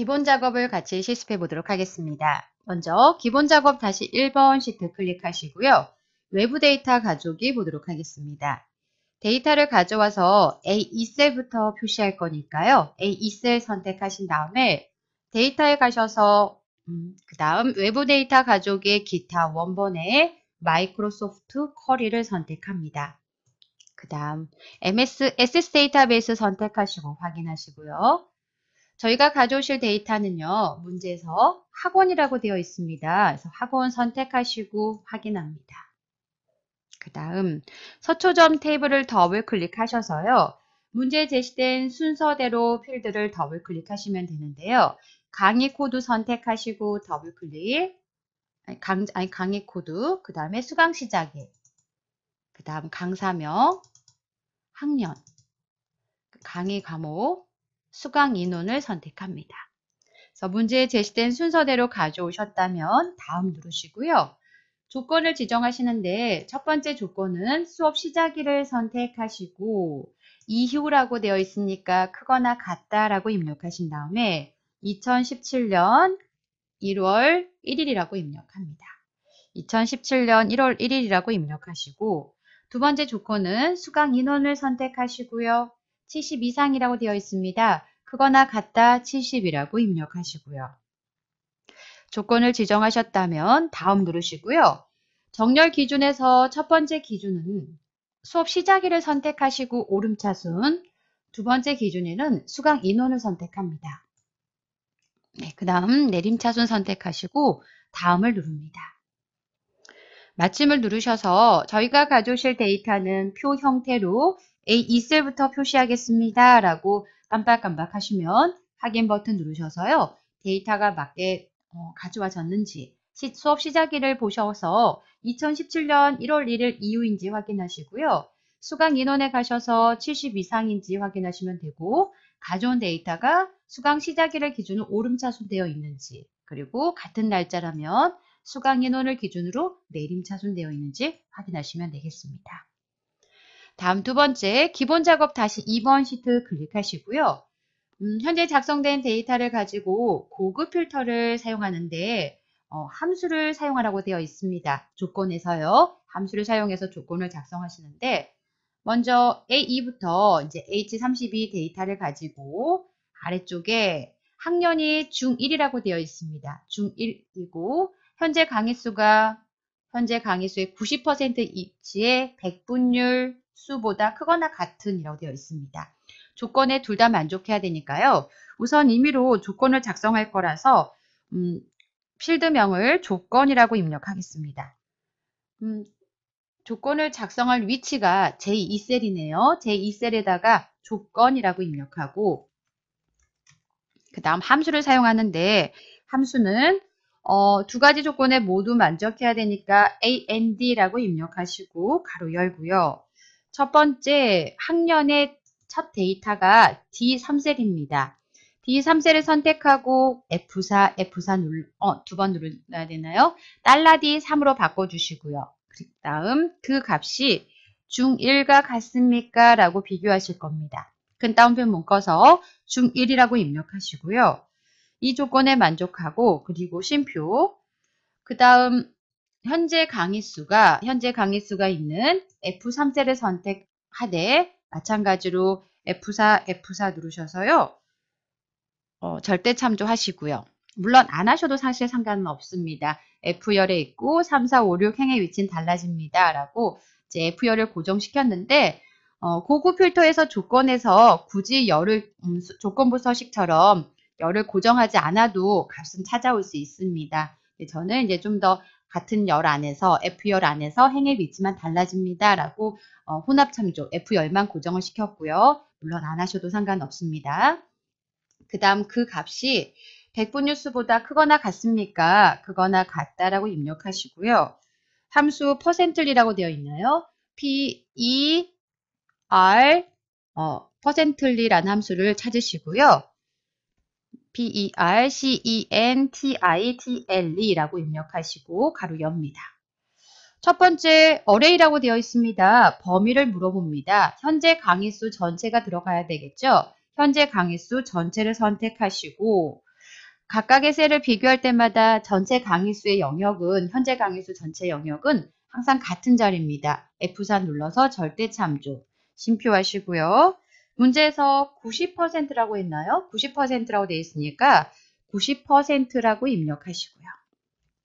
기본 작업을 같이 실습해 보도록 하겠습니다. 먼저 기본 작업 다시 1번 시트 클릭하시고요. 외부 데이터 가져오기 보도록 하겠습니다. 데이터를 가져와서 A2셀부터 표시할 거니까요. A2셀 선택하신 다음에 데이터에 가셔서 음, 그 다음 외부 데이터 가져오기 기타 원본에 마이크로소프트 커리를 선택합니다. 그 다음 MS, SS 데이터베이스 선택하시고 확인하시고요. 저희가 가져오실 데이터는요. 문제에서 학원이라고 되어 있습니다. 그래서 학원 선택하시고 확인합니다. 그 다음 서초점 테이블을 더블 클릭하셔서요. 문제 제시된 순서대로 필드를 더블 클릭하시면 되는데요. 강의 코드 선택하시고 더블 클릭, 강, 아니 강의 코드, 그 다음에 수강 시작에그 다음 강사명, 학년, 강의 과목, 수강 인원을 선택합니다. 그래서 문제에 제시된 순서대로 가져오셨다면 다음 누르시고요. 조건을 지정하시는데 첫 번째 조건은 수업 시작일을 선택하시고 이후라고 되어 있으니까 크거나 같다라고 입력하신 다음에 2017년 1월 1일이라고 입력합니다. 2017년 1월 1일이라고 입력하시고 두 번째 조건은 수강 인원을 선택하시고요. 70 이상이라고 되어 있습니다. 크거나 같다 70이라고 입력하시고요. 조건을 지정하셨다면 다음 누르시고요. 정렬 기준에서 첫 번째 기준은 수업 시작일을 선택하시고 오름차순, 두 번째 기준에는 수강 인원을 선택합니다. 네, 그 다음 내림차순 선택하시고 다음을 누릅니다. 마침을 누르셔서 저희가 가져오실 데이터는 표 형태로 A2셀부터 표시하겠습니다. 라고 깜빡깜빡 하시면 확인 버튼 누르셔서요. 데이터가 맞게 어, 가져와졌는지 수업 시작일을 보셔서 2017년 1월 1일 이후인지 확인하시고요. 수강 인원에 가셔서 70 이상인지 확인하시면 되고 가져온 데이터가 수강 시작일을 기준으로 오름차순되어 있는지 그리고 같은 날짜라면 수강 인원을 기준으로 내림차순되어 있는지 확인하시면 되겠습니다. 다음 두 번째 기본 작업 다시 2번 시트 클릭하시고요. 음, 현재 작성된 데이터를 가지고 고급 필터를 사용하는데 어, 함수를 사용하라고 되어 있습니다. 조건에서요. 함수를 사용해서 조건을 작성하시는데 먼저 A2부터 이제 H32 데이터를 가지고 아래쪽에 학년이 중1이라고 되어 있습니다. 중1이고 현재 강의수가 현재 강의수의 90%입지에 백분율 수보다 크거나 같은 이라고 되어 있습니다. 조건에 둘 다 만족해야 되니까요. 우선 임의로 조건을 작성할 거라서 음, 필드명을 조건이라고 입력하겠습니다. 음, 조건을 작성할 위치가 제2셀이네요. 제2셀에다가 조건이라고 입력하고 그 다음 함수를 사용하는데 함수는 어, 두 가지 조건에 모두 만족해야 되니까 and라고 입력하시고 가로 열고요. 첫 번째 학년의 첫 데이터가 D3셀입니다. D3셀을 선택하고 F4, F4 눌, 어, 두 번 눌러야 되나요? 달러 D3으로 바꿔주시고요. 그 다음 그 값이 중1과 같습니까? 라고 비교하실 겁니다. 큰 따옴표 묶어서 중1이라고 입력하시고요. 이 조건에 만족하고 그리고 쉼표 그 다음 현재 강의 수가 현재 강의 수가 있는 F3셀을 선택하되 마찬가지로 F4 F4 누르셔서요. 어, 절대 참조하시고요. 물론 안 하셔도 사실 상관은 없습니다. F열에 있고 3, 4, 5, 6 행의 위치는 달라집니다. 라고 이제 F열을 고정시켰는데 어, 고급 필터에서 조건에서 굳이 열을 음, 조건부 서식처럼 열을 고정하지 않아도 값은 찾아올 수 있습니다. 네, 저는 이제 좀더 같은 열 안에서 F열 안에서 행의 위치만 달라집니다. 라고 어, 혼합 참조 F열만 고정을 시켰고요. 물론 안 하셔도 상관없습니다. 그 다음 그 값이 백분 뉴스보다 크거나 같습니까? 크거나 같다라고 입력하시고요. 함수 퍼센트리라고 되어 있나요? P, E, R, 어, 퍼센트리라는 함수를 찾으시고요. p e r c e n t i l e 라고 입력하시고 가로 엽니다. 첫 번째 어레이라고 되어 있습니다. 범위를 물어봅니다. 현재 강의수 전체가 들어가야 되겠죠? 현재 강의수 전체를 선택하시고 각각의 셀을 비교할 때마다 전체 강의수의 영역은 현재 강의수 전체 영역은 항상 같은 자리입니다. F4 눌러서 절대 참조 심표하시고요. 문제에서 90%라고 했나요? 90%라고 되어 있으니까 90%라고 입력하시고요.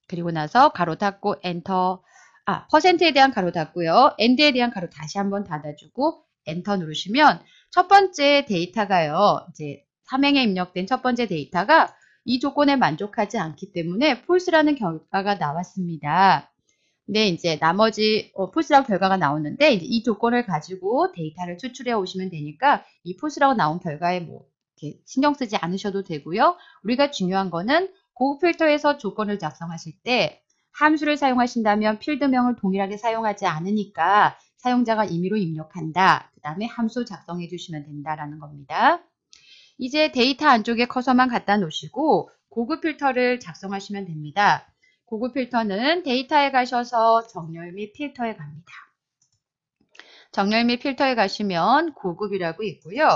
그리고 나서 가로 닫고 엔터 아 퍼센트에 대한 가로 닫고요. 엔드에 대한 가로 다시 한번 닫아주고 엔터 누르시면 첫 번째 데이터가요. 이제 삼행에 입력된 첫 번째 데이터가 이 조건에 만족하지 않기 때문에 false라는 결과가 나왔습니다. 근데 이제 나머지 어, 폴스라고 결과가 나오는데 이 조건을 가지고 데이터를 추출해 오시면 되니까 이 폴스라고 나온 결과에 뭐 이렇게 신경 쓰지 않으셔도 되고요. 우리가 중요한 거는 고급 필터에서 조건을 작성하실 때 함수를 사용하신다면 필드명을 동일하게 사용하지 않으니까 사용자가 임의로 입력한다. 그 다음에 함수 작성해 주시면 된다라는 겁니다. 이제 데이터 안쪽에 커서만 갖다 놓으시고 고급 필터를 작성하시면 됩니다. 고급 필터는 데이터에 가셔서 정렬 및 필터에 갑니다. 정렬 및 필터에 가시면 고급이라고 있고요.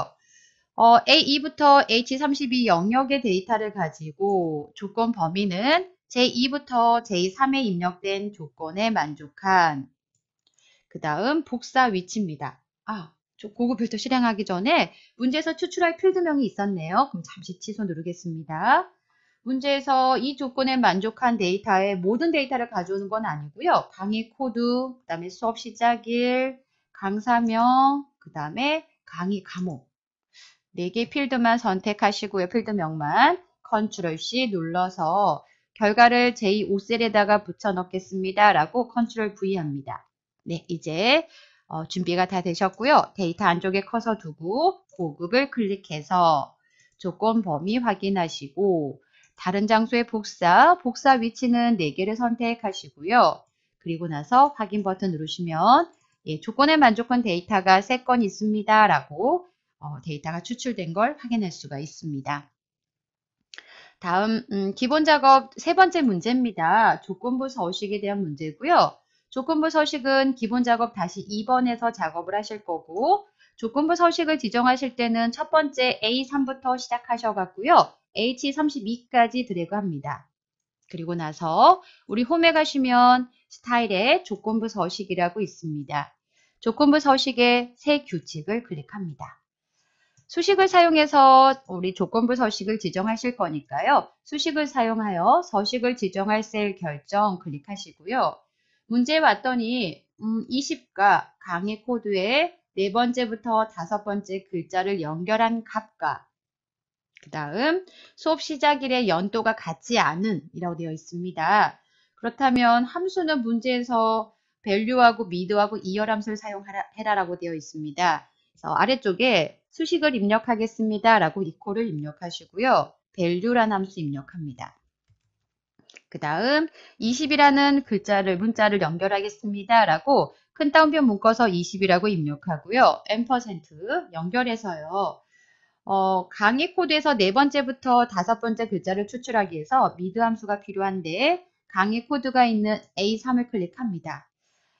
어, A2부터 H32 영역의 데이터를 가지고 조건 범위는 j 2부터 j 3에 입력된 조건에 만족한 그 다음 복사 위치입니다. 아, 고급 필터 실행하기 전에 문제에서 추출할 필드명이 있었네요. 그럼 잠시 취소 누르겠습니다. 문제에서 이 조건에 만족한 데이터의 모든 데이터를 가져오는 건 아니고요. 강의 코드, 그 다음에 수업 시작일, 강사명, 그 다음에 강의 과목 네 개 필드만 선택하시고요. 필드명만 컨트롤 C 눌러서 결과를 j 5셀에다가 붙여넣겠습니다. 라고 컨트롤 V 합니다. 네, 이제 어, 준비가 다 되셨고요. 데이터 안쪽에 커서 두고 고급을 클릭해서 조건 범위 확인하시고 다른 장소의 복사, 복사 위치는 4개를 선택하시고요. 그리고 나서 확인 버튼 누르시면 예, 조건에 만족한 데이터가 3건 있습니다. 라고 어, 데이터가 추출된 걸 확인할 수가 있습니다. 다음 음, 기본 작업 세 번째 문제입니다. 조건부 서식에 대한 문제고요. 조건부 서식은 기본 작업 다시 2번에서 작업을 하실 거고 조건부 서식을 지정하실 때는 첫 번째 A3부터 시작하셔 갖고요. H32까지 드래그 합니다. 그리고 나서 우리 홈에 가시면 스타일의 조건부 서식이라고 있습니다. 조건부 서식의 새 규칙을 클릭합니다. 수식을 사용해서 우리 조건부 서식을 지정하실 거니까요. 수식을 사용하여 서식을 지정할 셀 결정 클릭하시고요. 문제 왔더니 음, 20과 강의 코드의 네 번째부터 다섯 번째 글자를 연결한 값과 그 다음 수업 시작일에 연도가 같지 않은 이라고 되어 있습니다. 그렇다면 함수는 문제에서 밸류하고 미드하고 이열함수를 사용해라 라고 되어 있습니다. 그래서 아래쪽에 수식을 입력하겠습니다 라고 이코를 입력하시고요. 밸류란 함수 입력합니다. 그 다음 20이라는 글자를 문자를 연결하겠습니다 라고 큰 따옴표 묶어서 20이라고 입력하고요. 앰퍼센트 연결해서요. 어, 강의 코드에서 네 번째부터 다섯 번째 글자를 추출하기 위해서 미드 함수가 필요한데 강의 코드가 있는 A3을 클릭합니다.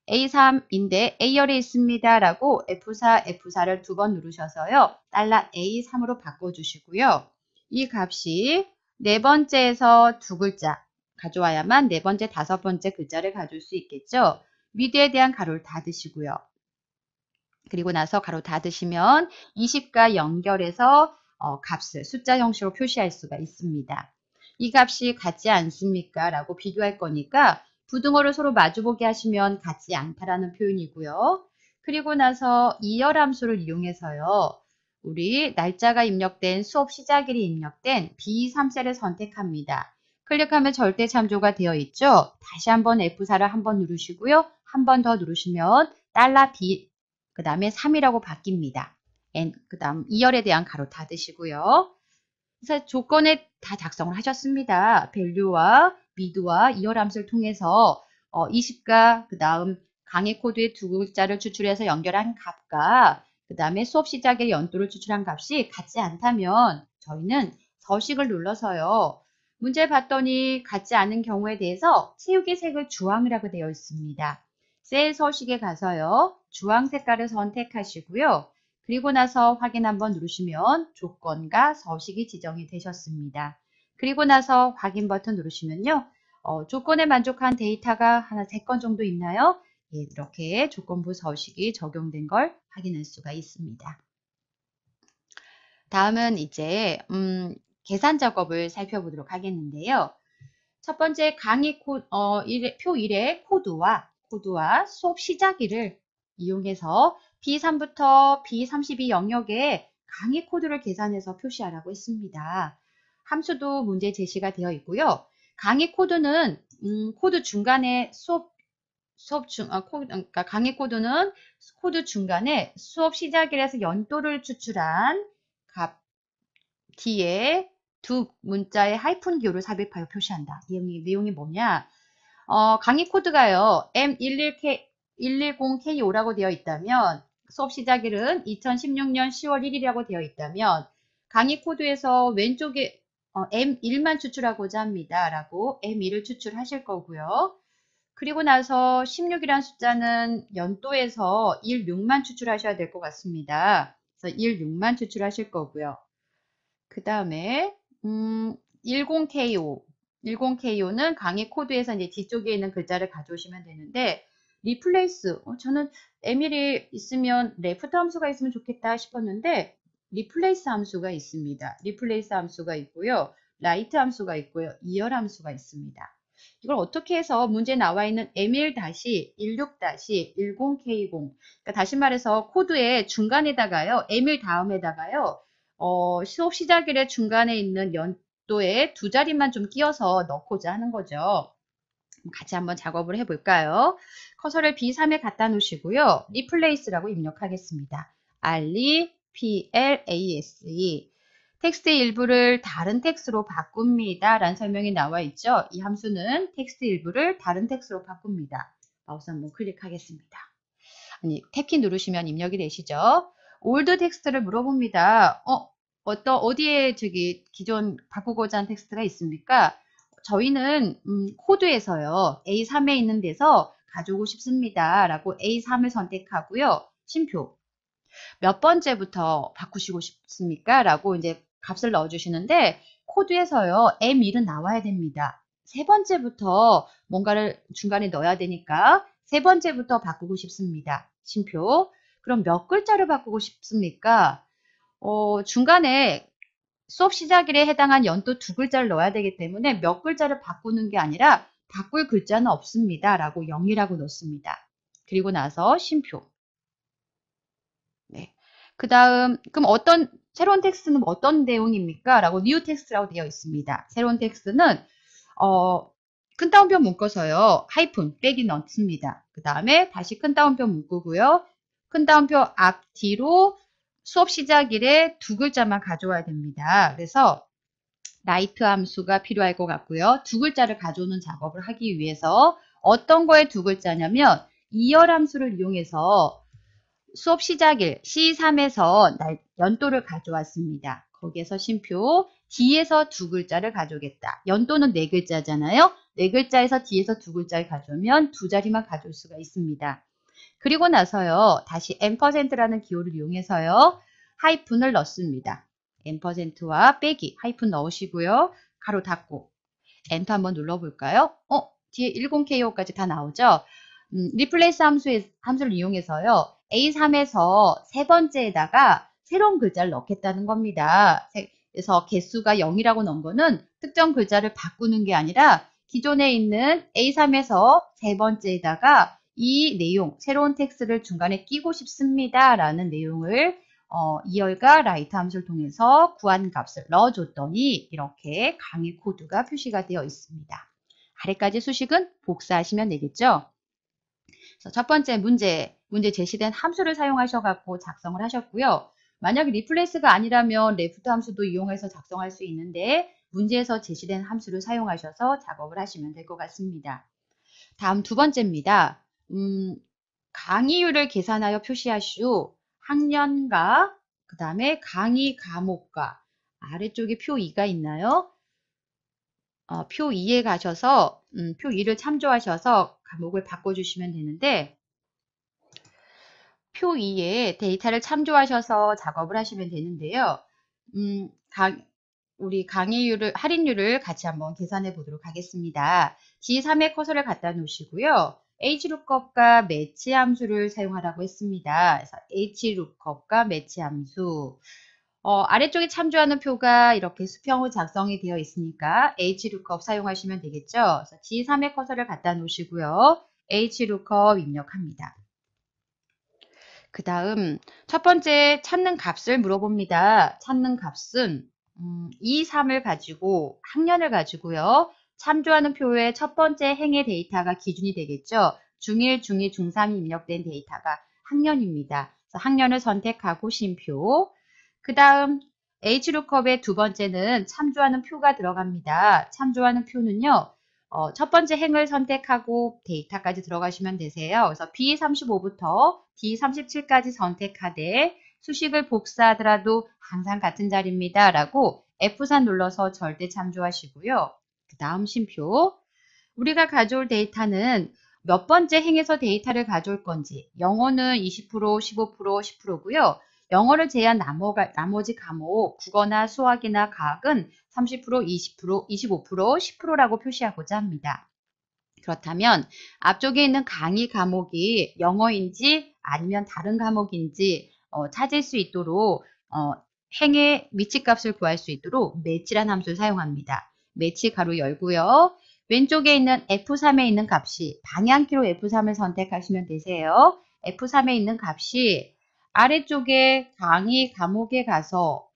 A3인데 A열에 있습니다. 라고 F4, F4를 두 번 누르셔서요. A3으로 바꿔주시고요. 이 값이 네 번째에서 두 글자 가져와야만 네 번째, 다섯 번째 글자를 가져수 있겠죠. 미드에 대한 가로를 닫으시고요. 그리고 나서 가로 닫으시면 20과 연결해서 어, 값을 숫자 형식으로 표시할 수가 있습니다. 이 값이 같지 않습니까? 라고 비교할 거니까 부등호를 서로 마주보게 하시면 같지 않다라는 표현이고요. 그리고 나서 이열함수를 이용해서요. 우리 날짜가 입력된 수업 시작일이 입력된 B3셀을 선택합니다. 클릭하면 절대 참조가 되어 있죠. 다시 한번 F4를 한번 누르시고요. 한번더 누르시면 달러 B, 그 다음에 3이라고 바뀝니다. 그 다음 2열에 대한 가로 닫으시고요. 그래서 조건에 다 작성을 하셨습니다. 밸류와 미드와 2열 함수를 통해서 어, 20과 그 다음 강의 코드의 두 글자를 추출해서 연결한 값과 그 다음에 수업 시작의 연도를 추출한 값이 같지 않다면 저희는 서식을 눌러서요. 문제 봤더니 같지 않은 경우에 대해서 체육의 색을 주황이라고 되어 있습니다. 셀 서식에 가서요. 주황 색깔을 선택하시고요. 그리고 나서 확인 한번 누르시면 조건과 서식이 지정이 되셨습니다. 그리고 나서 확인 버튼 누르시면요. 어, 조건에 만족한 데이터가 하나 세 건 정도 있나요? 예, 이렇게 조건부 서식이 적용된 걸 확인할 수가 있습니다. 다음은 이제 음, 계산 작업을 살펴보도록 하겠는데요. 첫 번째 강의 코, 어, 1, 표 1의 코드와 코드와 수업 시작일을 이용해서 B3부터 B32 영역에 강의 코드를 계산해서 표시하라고 했습니다. 함수도 문제 제시가 되어 있고요. 강의 코드는 음, 코드 중간에 수업 수업 중, 아, 코, 그러니까 강의 코드는 코드 중간에 수업 시작일에서 연도를 추출한 값 뒤에 두 문자의 하이픈 기호를 삽입하여 표시한다. 이 내용이 뭐냐? 어, 강의 코드가요. M11K 1 1 0 k o 라고 되어 있다면 수업 시작일은 2016년 10월 1일이라고 되어 있다면 강의 코드에서 왼쪽에 어, M1만 추출하고자 합니다. 라고 m 1을 추출하실 거고요. 그리고 나서 16이란 숫자는 연도에서 1, 6만 추출하셔야 될 것 같습니다. 그래서 1, 6만 추출하실 거고요. 그 다음에 음, 1 0 k o 10KO는 강의 코드에서 이제 뒤쪽에 있는 글자를 가져오시면 되는데 리플레이스 어, 저는 에밀이 있으면 레프트 함수가 있으면 좋겠다 싶었는데 리플레이스 함수가 있습니다. 리플레이스 함수가 있고요. 라이트 함수가 있고요. 이열 함수가 있습니다. 이걸 어떻게 해서 문제 나와 있는 ML-16-10K0 그러니까 다시 말해서 코드의 중간에다가요. ML 다음에다가요. 어, 수업 시작일의 중간에 있는 연, 각도에 두자리만좀 끼워서 넣고자 하는 거죠. 같이 한번 작업을 해볼까요? 커서를 B3에 갖다 놓으시고요. replace라고 입력하겠습니다. 알리 PLASE 텍스트 일부를 다른 텍스트로 바꿉니다. 라는 설명이 나와 있죠. 이 함수는 텍스트 일부를 다른 텍스트로 바꿉니다. 마우스 한번 클릭하겠습니다. 아니, 탭키 누르시면 입력이 되시죠. 올드 텍스트를 물어봅니다. 어, 어떤 어디에 저기 기존 바꾸고자 한 텍스트가 있습니까? 저희는 음, 코드에서요. A3에 있는 데서 가지고 싶습니다. 라고 A3을 선택하고요. 심표. 몇 번째부터 바꾸시고 싶습니까? 라고 이제 값을 넣어주시는데 코드에서요. M1은 나와야 됩니다. 세 번째부터 뭔가를 중간에 넣어야 되니까 세 번째부터 바꾸고 싶습니다. 심표. 그럼 몇 글자를 바꾸고 싶습니까? 어, 중간에 수업 시작일에 해당한 연도 두 글자를 넣어야 되기 때문에 몇 글자를 바꾸는 게 아니라 바꿀 글자는 없습니다. 라고 0이라고 넣습니다. 그리고 나서 심표. 네. 그 다음, 그럼 어떤, 새로운 텍스트는 어떤 내용입니까? 라고 new 텍스트라고 되어 있습니다. 새로운 텍스트는, 어, 큰 따옴표 묶어서요. 하이픈, 빼기 넣습니다. 그 다음에 다시 큰 따옴표 묶고요. 큰 따옴표 앞뒤로 수업 시작일에 두 글자만 가져와야 됩니다. 그래서 라이트 함수가 필요할 것 같고요. 두 글자를 가져오는 작업을 하기 위해서 어떤 거에 두 글자냐면 이열 함수를 이용해서 수업 시작일 C3에서 연도를 가져왔습니다. 거기에서 심표 D에서 두 글자를 가져오겠다. 연도는 네 글자잖아요. 네 글자에서 D에서 두 글자를 가져오면 두 자리만 가져올 수가 있습니다. 그리고 나서요. 다시 엠라는 기호를 이용해서요. 하이픈을 넣습니다. 엠와 빼기 하이픈 넣으시고요. 가로 닫고 엔터 한번 눌러볼까요? 어? 뒤에 10KO까지 다 나오죠? 음, 리플레이스 함수의, 함수를 이용해서요. A3에서 세 번째에다가 새로운 글자를 넣겠다는 겁니다. 그래서 개수가 0이라고 넣은 거는 특정 글자를 바꾸는 게 아니라 기존에 있는 A3에서 세 번째에다가 이 내용, 새로운 텍스트를 중간에 끼고 싶습니다. 라는 내용을 어, 이열과 라이트 함수를 통해서 구한 값을 넣어줬더니 이렇게 강의 코드가 표시가 되어 있습니다. 아래까지 수식은 복사하시면 되겠죠. 첫 번째 문제, 문제 제시된 함수를 사용하셔갖고 작성을 하셨고요. 만약에 리플레이스가 아니라면 레프트 함수도 이용해서 작성할 수 있는데 문제에서 제시된 함수를 사용하셔서 작업을 하시면 될 것 같습니다. 다음 두 번째입니다. 음, 강의율을 계산하여 표시하시오. 학년과 그 다음에 강의 과목과 아래쪽에 표 2가 있나요? 어, 표 2에 가셔서 음, 표 2를 참조하셔서 과목을 바꿔주시면 되는데 표 2에 데이터를 참조하셔서 작업을 하시면 되는데요. 음, 강, 우리 강의율을 할인율을 같이 한번 계산해 보도록 하겠습니다. d 3의 커서를 갖다 놓으시고요. HLOOKUP과 매치 함수를 사용하라고 했습니다. 그래서 HLOOKUP과 매치 함수. 어, 아래쪽에 참조하는 표가 이렇게 수평으로 작성이 되어 있으니까 HLOOKUP 사용하시면 되겠죠. 그래서 D3의 커서를 갖다 놓으시고요. HLOOKUP 입력합니다. 그 다음 첫 번째 찾는 값을 물어봅니다. 찾는 값은 음, 2, 3을 가지고 학년을 가지고요. 참조하는 표의 첫 번째 행의 데이터가 기준이 되겠죠. 중1, 중2, 중3이 입력된 데이터가 학년입니다. 학년을 선택하고 심표. 그 다음 Hlookup의 두 번째는 참조하는 표가 들어갑니다. 참조하는 표는요. 어, 첫 번째 행을 선택하고 데이터까지 들어가시면 되세요. 그래서 B35부터 D37까지 선택하되 수식을 복사하더라도 항상 같은 자리입니다. 라고 f 3 눌러서 절대 참조하시고요. 그 다음 쉼표 우리가 가져올 데이터는 몇 번째 행에서 데이터를 가져올 건지 영어는 20%, 15%, 10%고요. 영어를 제외한 나머지 과목, 국어나 수학이나 과학은 30%, 20%, 25%, 10%라고 표시하고자 합니다. 그렇다면 앞쪽에 있는 강의 과목이 영어인지 아니면 다른 과목인지 어, 찾을 수 있도록 어, 행의 위치값을 구할 수 있도록 매치란 함수를 사용합니다. 매치 가로 열고요. 왼쪽에 있는 F3에 있는 값이 방향키로 F3을 선택하시면 되세요. F3에 있는 값이 아래쪽에 강의 과목에 가서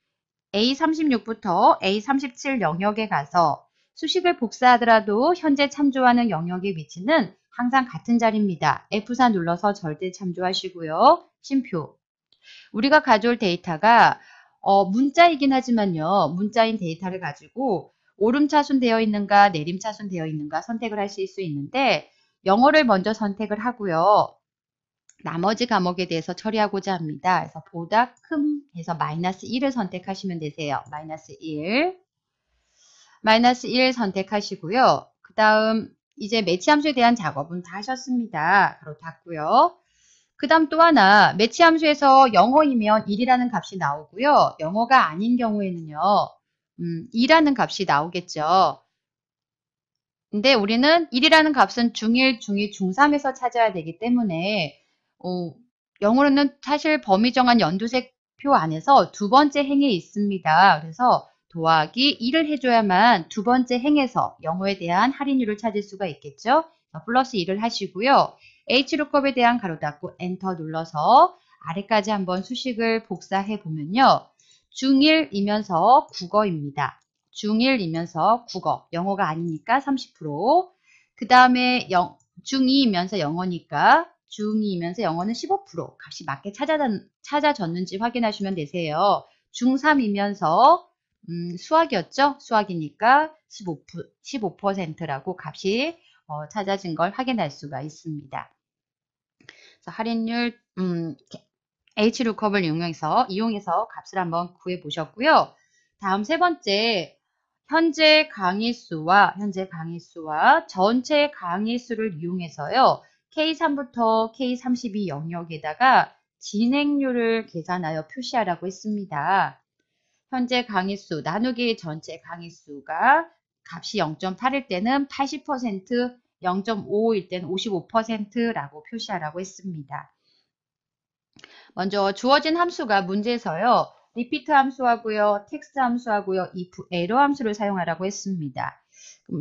A36부터 A37 영역에 가서 수식을 복사하더라도 현재 참조하는 영역의 위치는 항상 같은 자리입니다. F4 눌러서 절대 참조하시고요. 심표. 우리가 가져올 데이터가 어, 문자이긴 하지만요. 문자인 데이터를 가지고 오름차순 되어 있는가 내림차순 되어 있는가 선택을 하실 수 있는데 영어를 먼저 선택을 하고요. 나머지 과목에 대해서 처리하고자 합니다. 그래서 보다 큰 해서 마이너스 1을 선택하시면 되세요. 마이너스 1 마이너스 1 선택하시고요. 그 다음 이제 매치함수에 대한 작업은 다 하셨습니다. 그렇다고요. 그 다음 또 하나 매치함수에서 영어이면 1이라는 값이 나오고요. 영어가 아닌 경우에는요. 음, 2라는 값이 나오겠죠. 근데 우리는 1이라는 값은 중1, 중2, 중3에서 찾아야 되기 때문에 어, 영어로는 사실 범위 정한 연두색 표 안에서 두 번째 행에 있습니다. 그래서 도하기 1을 해줘야만 두 번째 행에서 영어에 대한 할인율을 찾을 수가 있겠죠. 플러스 1을 하시고요. H룩업에 대한 가로 닫고 엔터 눌러서 아래까지 한번 수식을 복사해 보면요. 중1이면서 국어입니다. 중1이면서 국어, 영어가 아니니까 30%. 그 다음에 중2이면서 영어니까 중2이면서 영어는 15% 값이 맞게 찾아졌는지 확인하시면 되세요. 중3이면서 음, 수학이었죠? 수학이니까 15, 15%라고 값이 어, 찾아진 걸 확인할 수가 있습니다. 그래서 할인율 음, HLOOKUP을 이용해서, 이용해서 값을 한번 구해보셨고요. 다음 세 번째, 현재 강의 수와, 현재 강의 수와 전체 강의 수를 이용해서요. K3부터 K32 영역에다가 진행률을 계산하여 표시하라고 했습니다. 현재 강의 수 나누기 전체 강의 수가 값이 0.8일 때는 80%, 0.5일 때는 55%라고 표시하라고 했습니다. 먼저 주어진 함수가 문제에서요. 리피트 함수하고요. 텍스트 함수하고요. if 에러 함수를 사용하라고 했습니다.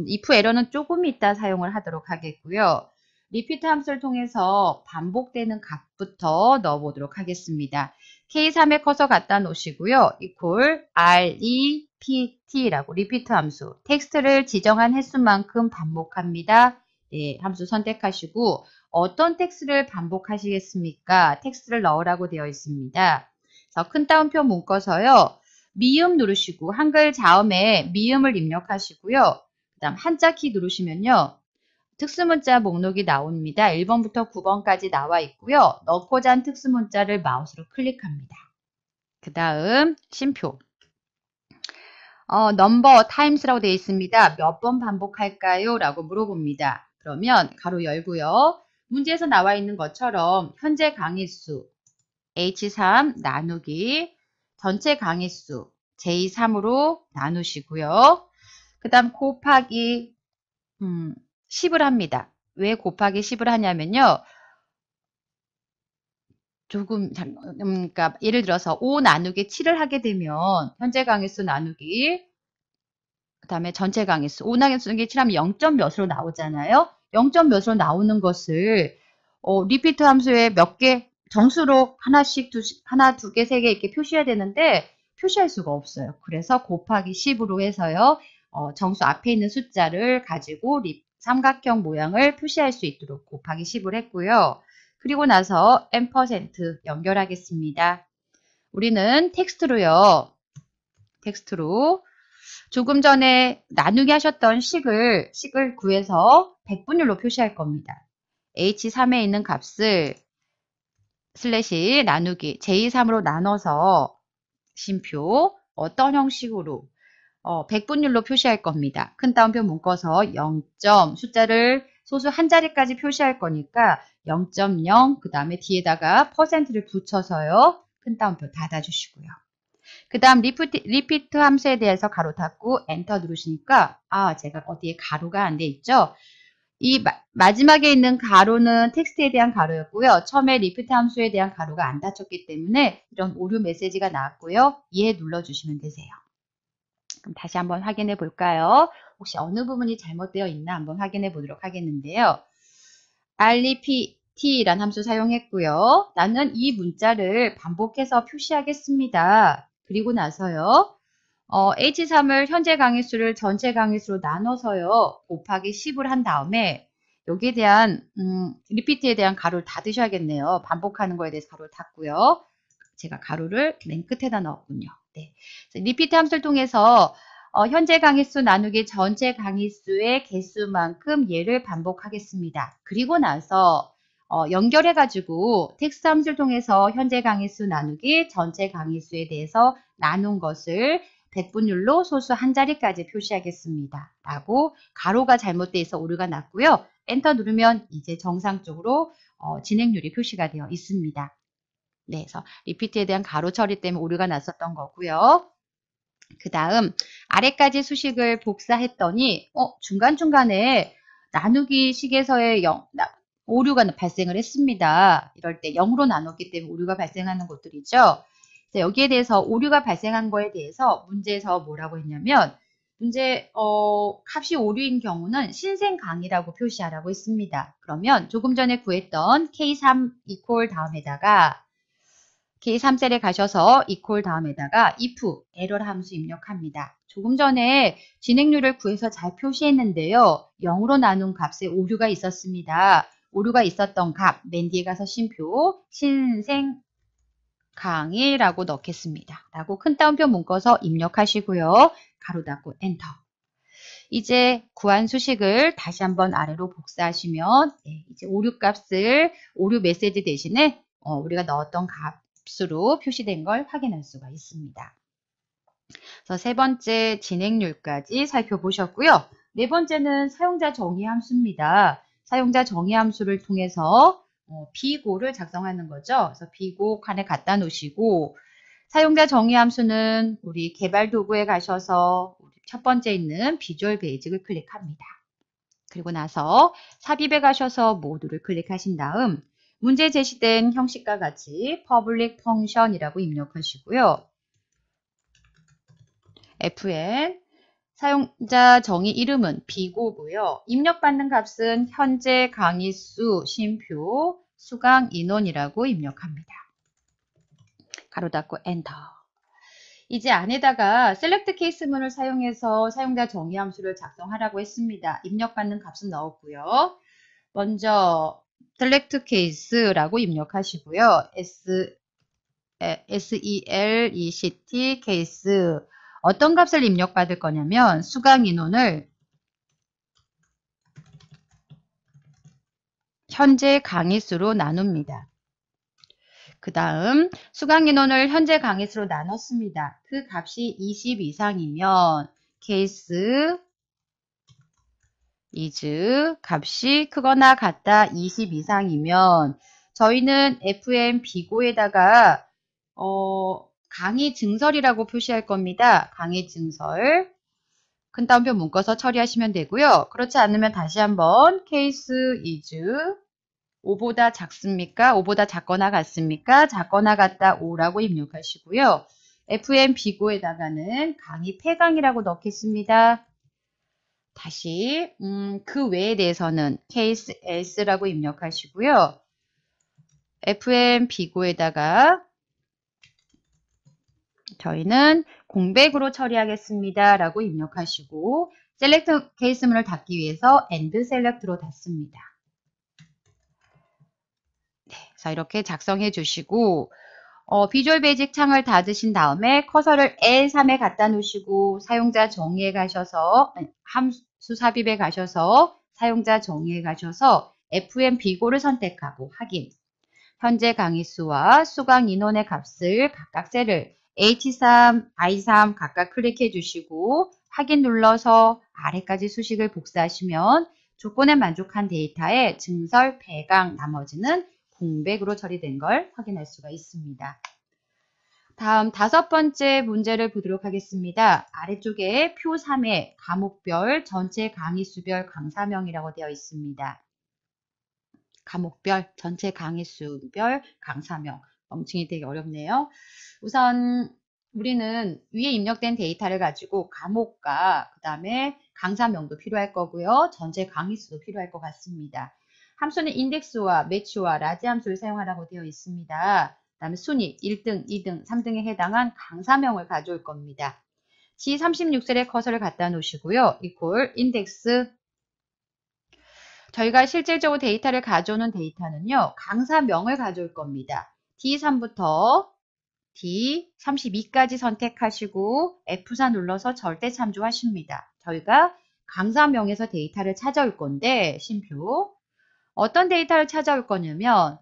if 에러는 조금 이따 사용을 하도록 하겠고요. 리피트 함수를 통해서 반복되는 값부터 넣어보도록 하겠습니다. K3에 커서 갖다 놓으시고요. equal REPT라고 리피트 함수. 텍스트를 지정한 횟수만큼 반복합니다. 네, 함수 선택하시고 어떤 텍스트를 반복하시겠습니까? 텍스트를 넣으라고 되어 있습니다. 그래서 큰 따옴표 묶어서요. 미음 누르시고 한글 자음에 미음을 입력하시고요. 그 다음 한자 키 누르시면요. 특수문자 목록이 나옵니다. 1번부터 9번까지 나와 있고요. 넣고자 한 특수문자를 마우스로 클릭합니다. 그 다음 심표 어, 넘버 타임스라고 되어 있습니다. 몇 번 반복할까요? 라고 물어봅니다. 그러면 가로 열고요. 문제에서 나와 있는 것처럼 현재 강의수 H3 나누기 전체 강의수 J3으로 나누시고요. 그 다음 곱하기 음, 10을 합니다. 왜 곱하기 10을 하냐면요. 조금 음, 그러니까 예를 들어서 5 나누기 7을 하게 되면 현재 강의수 나누기 그 다음에 전체 강의수 5 나누기 7 하면 0. 몇으로 나오잖아요. 0 몇으로 나오는 것을 어, 리피트 함수에 몇 개 정수로 하나씩 두 하나 두개세 개 이렇게 표시해야 되는데 표시할 수가 없어요. 그래서 곱하기 10으로 해서요. 어, 정수 앞에 있는 숫자를 가지고 립, 삼각형 모양을 표시할 수 있도록 곱하기 10을 했고요. 그리고 나서 m% 연결하겠습니다. 우리는 텍스트로요. 텍스트로 조금 전에 나누게 하셨던 식을 식을 구해서 백분율로 표시할 겁니다. H3에 있는 값을 슬래시 나누기 J3으로 나눠서 심표 어떤 형식으로 어, 백분율로 표시할 겁니다. 큰 따옴표 묶어서 0. 숫자를 소수 한 자리까지 표시할 거니까 0.0 그 다음에 뒤에다가 퍼센트를 붙여서요. 큰 따옴표 닫아주시고요. 그 다음 리피트 함수에 대해서 가로 닫고 엔터 누르시니까 아 제가 어디에 가로가 안 돼 있죠? 이 마, 지막에 있는 가로는 텍스트에 대한 가로였고요. 처음에 리피트 함수에 대한 가로가 안 닫혔기 때문에 이런 오류 메시지가 나왔고요. 이해 눌러주시면 되세요. 그럼 다시 한번 확인해 볼까요? 혹시 어느 부분이 잘못되어 있나 한번 확인해 보도록 하겠는데요. REPT란 함수 사용했고요. 나는 이 문자를 반복해서 표시하겠습니다. 그리고 나서요. 어, H3을 현재 강의 수를 전체 강의 수로 나눠서요. 곱하기 10을 한 다음에 여기에 대한 음, 리피트에 대한 가로를 닫으셔야겠네요. 반복하는 거에 대해서 가로를 닫고요. 제가 가로를 맨 끝에다 넣었군요. 네. 리피트 함수를 통해서 어, 현재 강의수 나누기 전체 강의수의 개수만큼 얘를 반복하겠습니다. 그리고 나서 어, 연결해가지고 텍스트 함수를 통해서 현재 강의수 나누기 전체 강의수에 대해서 나눈 것을 백분율로 소수 한 자리까지 표시하겠습니다. 라고 가로가 잘못돼서 오류가 났고요. 엔터 누르면 이제 정상적으로 어, 진행률이 표시가 되어 있습니다. 네, 그래서 리피트에 대한 가로 처리 때문에 오류가 났었던 거고요. 그 다음 아래까지 수식을 복사했더니 어 중간중간에 나누기식에서의 영, 오류가 발생을 했습니다. 이럴 때 0으로 나눴기 때문에 오류가 발생하는 것들이죠. 여기에 대해서 오류가 발생한 거에 대해서 문제에서 뭐라고 했냐면 문제 어, 값이 오류인 경우는 신생강이라고 표시하라고 했습니다. 그러면 조금 전에 구했던 K3 equal 다음에다가 K3셀에 가셔서 equal 다음에다가 if error 함수 입력합니다. 조금 전에 진행률을 구해서 잘 표시했는데요. 0으로 나눈 값에 오류가 있었습니다. 오류가 있었던 값, 맨 뒤에 가서 쉼표, 신생 강의라고 넣겠습니다. 라고 큰 따옴표 묶어서 입력하시고요. 가로 닫고 엔터. 이제 구한 수식을 다시 한번 아래로 복사하시면 네, 이제 오류 값을 오류 메시지 대신에 어, 우리가 넣었던 값으로 표시된 걸 확인할 수가 있습니다. 그래서 세 번째 진행률까지 살펴보셨고요. 네 번째는 사용자 정의 함수입니다. 사용자 정의 함수를 통해서 어, 비고를 작성하는 거죠. 그래서 비고 칸에 갖다 놓으시고 사용자 정의 함수는 우리 개발 도구에 가셔서 첫 번째 있는 비주얼 베이직을 클릭합니다. 그리고 나서 삽입에 가셔서 모두를 클릭하신 다음 문제 제시된 형식과 같이 public function이라고 입력하시고요. fn 사용자 정의 이름은 비고고요. 입력받는 값은 현재 강의 수, 심표, 수강 인원이라고 입력합니다. 가로 닫고 엔터. 이제 안에다가 select case 문을 사용해서 사용자 정의 함수를 작성하라고 했습니다. 입력받는 값은 넣었고요. 먼저 select c a s e 라고 입력하시고요. S, S-E-L-E-C-T case. 어떤 값을 입력받을 거냐면 수강 인원을 현재 강의 수로 나눕니다. 그 다음 수강 인원을 현재 강의 수로 나눴습니다. 그 값이 20 이상이면 케이스 이즈 값이 크거나 같다 20 이상이면 저희는 FM 비고에다가 어 강의 증설이라고 표시할 겁니다. 강의 증설. 큰 따옴표 묶어서 처리하시면 되고요. 그렇지 않으면 다시 한번 케이스 is 5보다 작습니까? 5보다 작거나 같습니까? 작거나 같다 5라고 입력하시고요. FM 비고에다가는 강의 폐강이라고 넣겠습니다. 다시 음, 그 외에 대해서는 케이스 else라고 입력하시고요. FM 비고에다가 저희는 공백으로 처리하겠습니다. 라고 입력하시고 셀렉트 케이스문을 닫기 위해서 엔드 셀렉트로 닫습니다. 네, 자 이렇게 작성해 주시고 어, 비주얼 베이직 창을 닫으신 다음에 커서를 L3에 갖다 놓으시고 사용자 정의에 가셔서 네, 함수 삽입에 가셔서 사용자 정의에 가셔서 FM 비고를 선택하고 확인 현재 강의 수와 수강 인원의 값을 각각 셀을 H3, I3 각각 클릭해 주시고 확인 눌러서 아래까지 수식을 복사하시면 조건에 만족한 데이터에 증설, 배강, 나머지는 공백으로 처리된 걸 확인할 수가 있습니다. 다음 다섯 번째 문제를 보도록 하겠습니다. 아래쪽에 표 3에 과목별 전체 강의 수별 강사명이라고 되어 있습니다. 과목별 전체 강의 수별 강사명 엉칭이 되기 어렵네요. 우선 우리는 위에 입력된 데이터를 가지고 감옥과그 다음에 강사명도 필요할 거고요. 전체 강의수도 필요할 것 같습니다. 함수는 인덱스와 매치와 라지 함수를 사용하라고 되어 있습니다. 그 다음에 순위 1등, 2등, 3등에 해당한 강사명을 가져올 겁니다. G36셀에 커서를 갖다 놓으시고요. 이퀄 인덱스 저희가 실질적으로 데이터를 가져오는 데이터는요. 강사명을 가져올 겁니다. D3부터 D32까지 선택하시고 F4 눌러서 절대 참조하십니다. 저희가 강사명에서 데이터를 찾아올 건데 심표 어떤 데이터를 찾아올 거냐면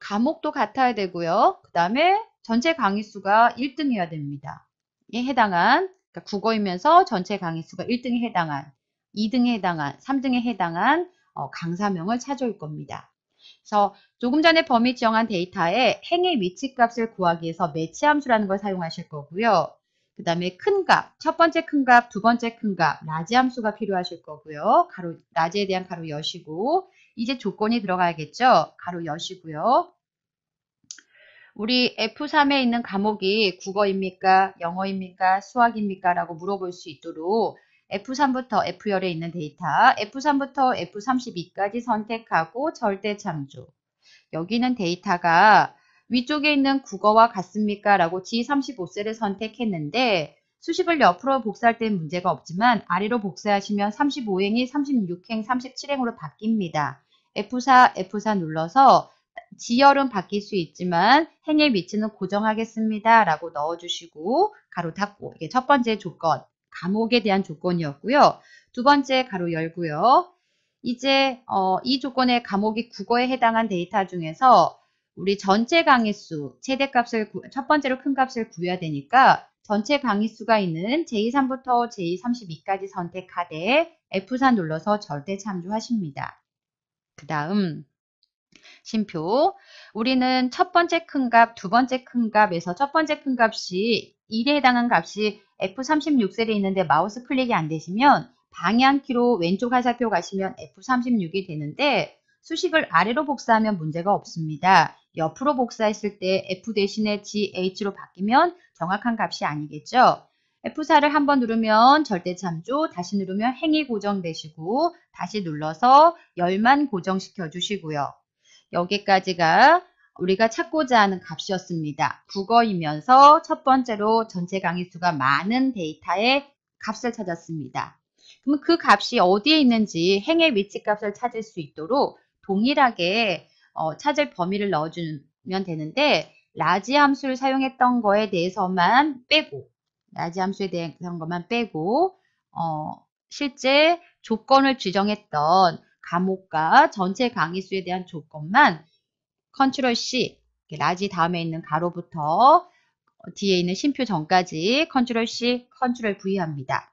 감옥도 같아야 되고요. 그 다음에 전체 강의 수가 1등이어야 됩니다. 에 해당한 그러니까 국어이면서 전체 강의 수가 1등에 해당한 2등에 해당한 3등에 해당한 어, 강사명을 찾아올 겁니다. 그래서 조금 전에 범위 지정한 데이터에 행의 위치값을 구하기 위해서 매치 함수라는 걸 사용하실 거고요. 그 다음에 큰 값, 첫 번째 큰 값, 두 번째 큰 값, 낮지 함수가 필요하실 거고요. 가로, 라에 대한 가로 여시고 이제 조건이 들어가야겠죠. 가로 여시고요. 우리 F3에 있는 과목이 국어입니까? 영어입니까? 수학입니까? 라고 물어볼 수 있도록 F3부터 F열에 있는 데이터, F3부터 F32까지 선택하고 절대 참조 여기는 데이터가 위쪽에 있는 국어와 같습니까? 라고 G35셀을 선택했는데 수식을 옆으로 복사할 때는 문제가 없지만 아래로 복사하시면 35행이 36행, 37행으로 바뀝니다. F4, F4 눌러서 지열은 바뀔 수 있지만 행의 위치는 고정하겠습니다. 라고 넣어주시고 가로 닫고 이게 첫 번째 조건 감옥에 대한 조건이었고요. 두 번째 가로 열고요. 이제 어, 이 조건의 감옥이 국어에 해당한 데이터 중에서 우리 전체 강의수, 최대값을 첫 번째로 큰 값을 구해야 되니까 전체 강의수가 있는 제23부터 제32까지 2 선택하되 F4 눌러서 절대 참조하십니다. 그 다음 심표 우리는 첫 번째 큰 값, 두 번째 큰 값에서 첫 번째 큰 값이 1에 해당한 값이 F36셀에 있는데 마우스 클릭이 안 되시면 방향키로 왼쪽 화살표 가시면 F36이 되는데 수식을 아래로 복사하면 문제가 없습니다. 옆으로 복사했을 때 F 대신에 GH로 바뀌면 정확한 값이 아니겠죠. F4를 한번 누르면 절대참조, 다시 누르면 행위 고정되시고 다시 눌러서 열만 고정시켜 주시고요. 여기까지가 우리가 찾고자 하는 값이었습니다. 국어이면서 첫 번째로 전체 강의 수가 많은 데이터의 값을 찾았습니다. 그럼 그 값이 어디에 있는지 행의 위치값을 찾을 수 있도록 동일하게 어, 찾을 범위를 넣어주면 되는데 라지 함수를 사용했던 거에 대해서만 빼고 라지 함수에 대한 것만 빼고 어, 실제 조건을 지정했던 과목과 전체 강의수에 대한 조건만 컨트롤 C 라지 다음에 있는 가로부터 뒤에 있는 심표 전까지 컨트롤 C, 컨트롤 V 합니다.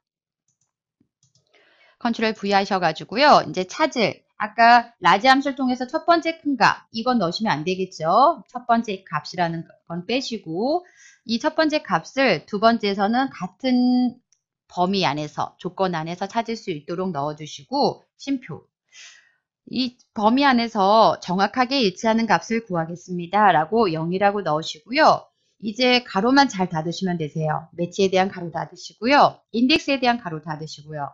컨트롤 V 하셔가지고요. 이제 찾을 아까 라지 함수를 통해서 첫 번째 큰 값, 이건 넣으시면 안 되겠죠. 첫 번째 값이라는 건 빼시고 이 첫 번째 값을 두 번째에서는 같은 범위 안에서, 조건 안에서 찾을 수 있도록 넣어주시고 심표, 이 범위 안에서 정확하게 일치하는 값을 구하겠습니다. 라고 0이라고 넣으시고요. 이제 가로만 잘 닫으시면 되세요. 매치에 대한 가로 닫으시고요. 인덱스에 대한 가로 닫으시고요.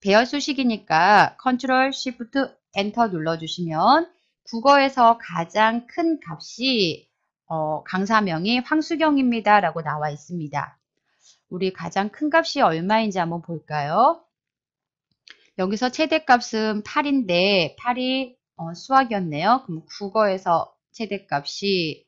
배열수식이니까 컨트롤 쉬프트 엔터 눌러주시면 국어에서 가장 큰 값이 어, 강사명이 황수경입니다. 라고 나와 있습니다. 우리 가장 큰 값이 얼마인지 한번 볼까요? 여기서 최대값은 8인데 8이 어, 수학이었네요. 그럼 국어에서 최대값이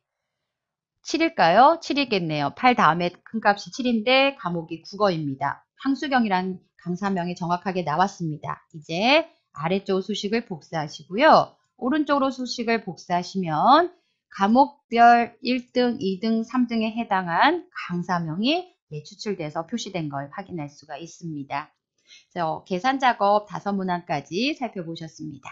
7일까요? 7이겠네요. 8 다음에 큰 값이 7인데 과목이 국어입니다. 황수경이란 강사명이 정확하게 나왔습니다. 이제 아래쪽 수식을 복사하시고요. 오른쪽으로 수식을 복사하시면 과목별 1등, 2등, 3등에 해당한 강사명이 예, 추출돼서 표시된 걸 확인할 수가 있습니다. 그래서 계산 작업 다섯 문항까지 살펴보셨습니다.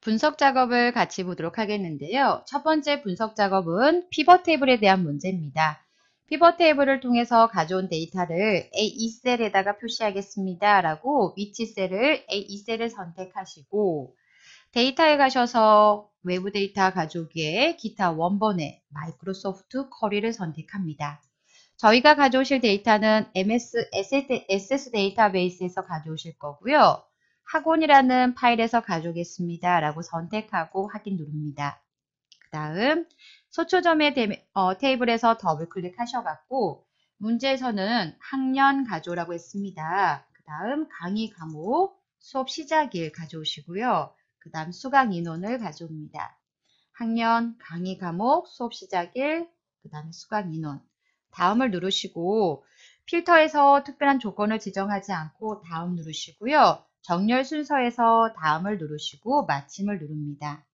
분석 작업을 같이 보도록 하겠는데요. 첫 번째 분석 작업은 피벗 테이블에 대한 문제입니다. 피벗 테이블을 통해서 가져온 데이터를 A2셀에다가 표시하겠습니다. 라고 위치 셀을 A2셀을 선택하시고 데이터에 가셔서 외부 데이터 가져오기에 기타 원본에 마이크로소프트 커리를 선택합니다. 저희가 가져오실 데이터는 MS SS 데이터베이스에서 가져오실 거고요. 학원이라는 파일에서 가져오겠습니다. 라고 선택하고 확인 누릅니다. 그 다음 소초점의 데, 어, 테이블에서 더블 클릭하셔갖고 문제에서는 학년 가져오라고 했습니다. 그 다음 강의 과목, 수업 시작일 가져오시고요. 그 다음 수강 인원을 가져옵니다. 학년, 강의 과목, 수업 시작일, 그 다음에 수강 인원 다음을 누르시고 필터에서 특별한 조건을 지정하지 않고 다음 누르시고요. 정렬 순서에서 다음을 누르시고 마침을 누릅니다.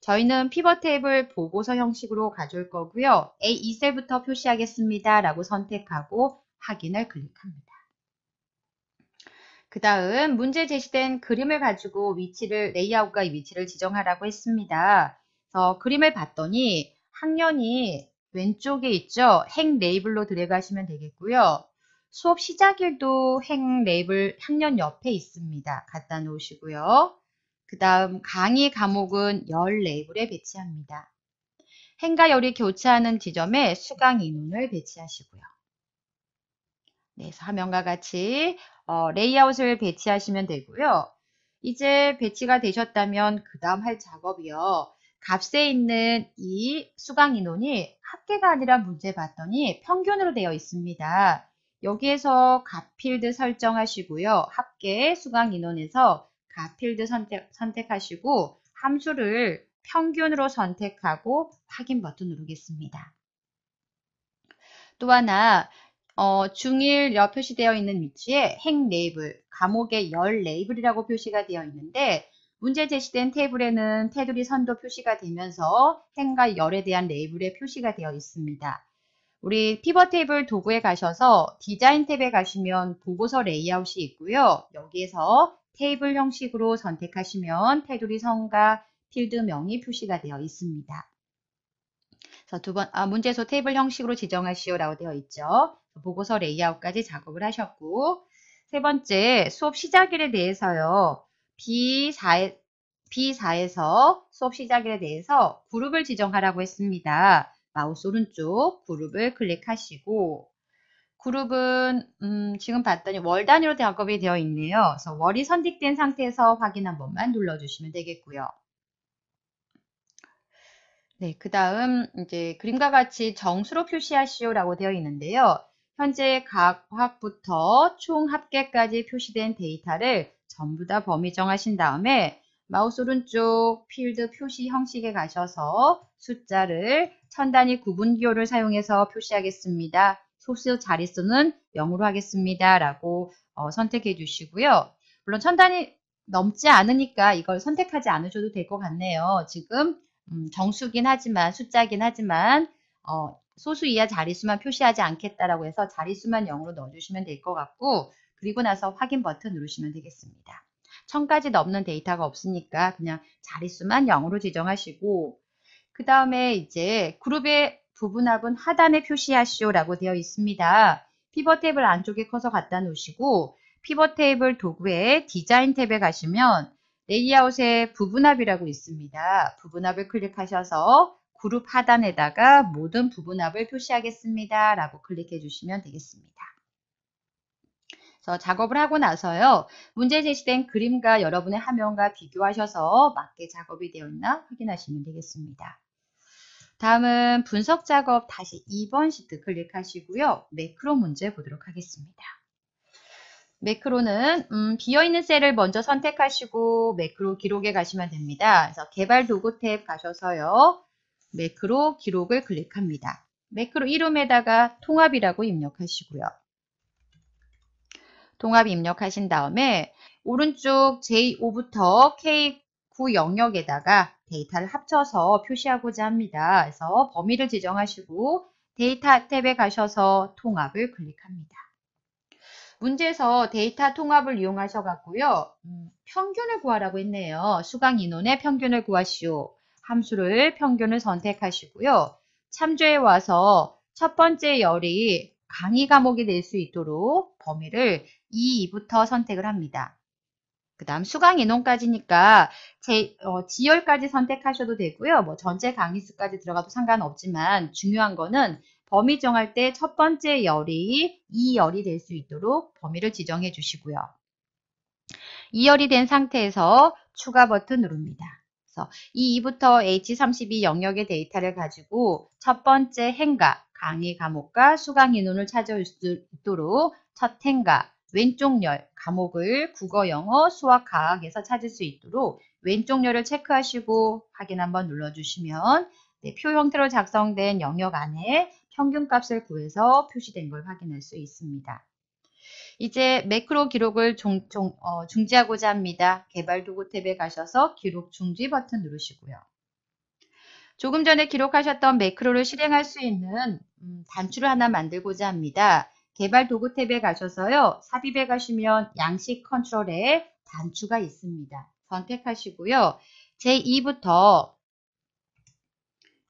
저희는 피벗 테이블 보고서 형식으로 가져올 거고요. A2셀부터 표시하겠습니다. 라고 선택하고 확인을 클릭합니다. 그 다음 문제 제시된 그림을 가지고 위치를 레이아웃과 위치를 지정하라고 했습니다. 그래서 그림을 봤더니 학년이 왼쪽에 있죠. 행 레이블로 들어가시면 되겠고요. 수업 시작일도 행 레이블 학년 옆에 있습니다. 갖다 놓으시고요. 그 다음 강의 과목은 열 레이블에 배치합니다. 행과 열이 교차하는 지점에 수강 인원을 배치하시고요. 네, 화면과 같이 어, 레이아웃을 배치하시면 되고요. 이제 배치가 되셨다면 그 다음 할 작업이요. 값에 있는 이 수강 인원이 합계가 아니라 문제 봤더니 평균으로 되어 있습니다. 여기에서 값필드 설정하시고요. 합계 수강 인원에서 값필드 선택, 선택하시고 함수를 평균으로 선택하고 확인 버튼 누르겠습니다. 또 하나 어, 중1여 표시되어 있는 위치에 행 레이블, 감옥의열 레이블이라고 표시가 되어 있는데 문제 제시된 테이블에는 테두리 선도 표시가 되면서 행과 열에 대한 레이블에 표시가 되어 있습니다. 우리 피벗 테이블 도구에 가셔서 디자인 탭에 가시면 보고서 레이아웃이 있고요. 여기에서 테이블 형식으로 선택하시면 테두리 선과 필드명이 표시가 되어 있습니다. 그래서 두번 아, 문제에서 테이블 형식으로 지정하시오라고 되어 있죠. 보고서 레이아웃까지 작업을 하셨고 세 번째 수업 시작일에 대해서요. B4, B4에서 수업 시작에 대해서 그룹을 지정하라고 했습니다. 마우스 오른쪽 그룹을 클릭하시고 그룹은 음, 지금 봤더니 월 단위로 작업이 되어 있네요. 그래서 월이 선택된 상태에서 확인 한 번만 눌러주시면 되겠고요. 네, 그 다음 이제 그림과 같이 정수로 표시하시오라고 되어 있는데요. 현재 각 화학부터 총 합계까지 표시된 데이터를 전부 다 범위 정하신 다음에 마우스 오른쪽 필드 표시 형식에 가셔서 숫자를 천 단위 구분기호를 사용해서 표시하겠습니다. 소수 자릿수는 0으로 하겠습니다. 라고 어, 선택해 주시고요. 물론 천 단위 넘지 않으니까 이걸 선택하지 않으셔도 될 것 같네요. 지금 음, 정수긴 하지만 숫자긴 하지만 어, 소수 이하 자릿수만 표시하지 않겠다라고 해서 자릿수만 0으로 넣어주시면 될 것 같고 그리고 나서 확인 버튼 누르시면 되겠습니다. 1000까지 넘는 데이터가 없으니까 그냥 자릿수만 0으로 지정하시고 그 다음에 이제 그룹의 부분합은 하단에 표시하시오라고 되어 있습니다. 피벗 테이블 안쪽에 커서 갖다 놓으시고 피벗 테이블 도구의 디자인 탭에 가시면 레이아웃에 부분합이라고 있습니다. 부분합을 클릭하셔서 그룹 하단에다가 모든 부분합을 표시하겠습니다. 라고 클릭해 주시면 되겠습니다. 그래서 작업을 하고 나서요. 문제 제시된 그림과 여러분의 화면과 비교하셔서 맞게 작업이 되었나 확인하시면 되겠습니다. 다음은 분석 작업 다시 2번 시트 클릭하시고요. 매크로 문제 보도록 하겠습니다. 매크로는 음, 비어있는 셀을 먼저 선택하시고 매크로 기록에 가시면 됩니다. 그래서 개발 도구 탭 가셔서요. 매크로 기록을 클릭합니다. 매크로 이름에다가 통합이라고 입력하시고요. 동합 입력하신 다음에 오른쪽 J5부터 K9 영역에다가 데이터를 합쳐서 표시하고자 합니다. 그래서 범위를 지정하시고 데이터 탭에 가셔서 통합을 클릭합니다. 문제에서 데이터 통합을 이용하셔 갖고요. 음, 평균을 구하라고 했네요. 수강 인원의 평균을 구하시오. 함수를 평균을 선택하시고요. 참조에 와서 첫 번째 열이 강의 과목이 될 수 있도록 범위를 2부터 선택을 합니다. 그 다음 수강인원까지니까 제, 어, 지열까지 선택하셔도 되고요. 뭐 전체 강의수까지 들어가도 상관없지만 중요한 거는 범위 정할 때 첫 번째 열이 2열이 될 수 있도록 범위를 지정해 주시고요. 2열이 된 상태에서 추가 버튼 누릅니다. 그래서 2부터 H32 영역의 데이터를 가지고 첫 번째 행가, 강의 과목과 수강 인원을 찾아올 수 있도록 첫 행가, 왼쪽 열, 과목을 국어, 영어, 수학, 과학에서 찾을 수 있도록 왼쪽 열을 체크하시고 확인 한번 눌러주시면 네, 표 형태로 작성된 영역 안에 평균값을 구해서 표시된 걸 확인할 수 있습니다. 이제 매크로 기록을 중, 중, 어, 중지하고자 합니다. 개발 도구 탭에 가셔서 기록 중지 버튼 누르시고요. 조금 전에 기록하셨던 매크로를 실행할 수 있는 음, 단추를 하나 만들고자 합니다. 개발 도구 탭에 가셔서요. 삽입에 가시면 양식 컨트롤에 단추가 있습니다. 선택하시고요. 제2부터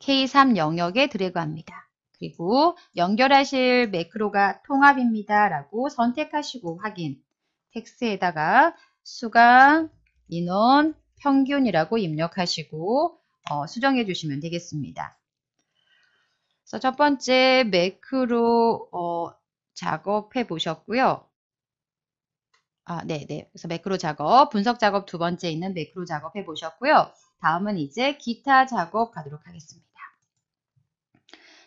K3 영역에 드래그합니다. 그리고 연결하실 매크로가 통합입니다. 라고 선택하시고 확인. 텍스트에다가 수강, 인원, 평균이라고 입력하시고 어, 수정해 주시면 되겠습니다. 첫 번째 매크로 어, 작업해 보셨고요. 아, 네, 네. 그래서 매크로 작업, 분석 작업 두 번째 있는 매크로 작업 해 보셨고요. 다음은 이제 기타 작업 가도록 하겠습니다.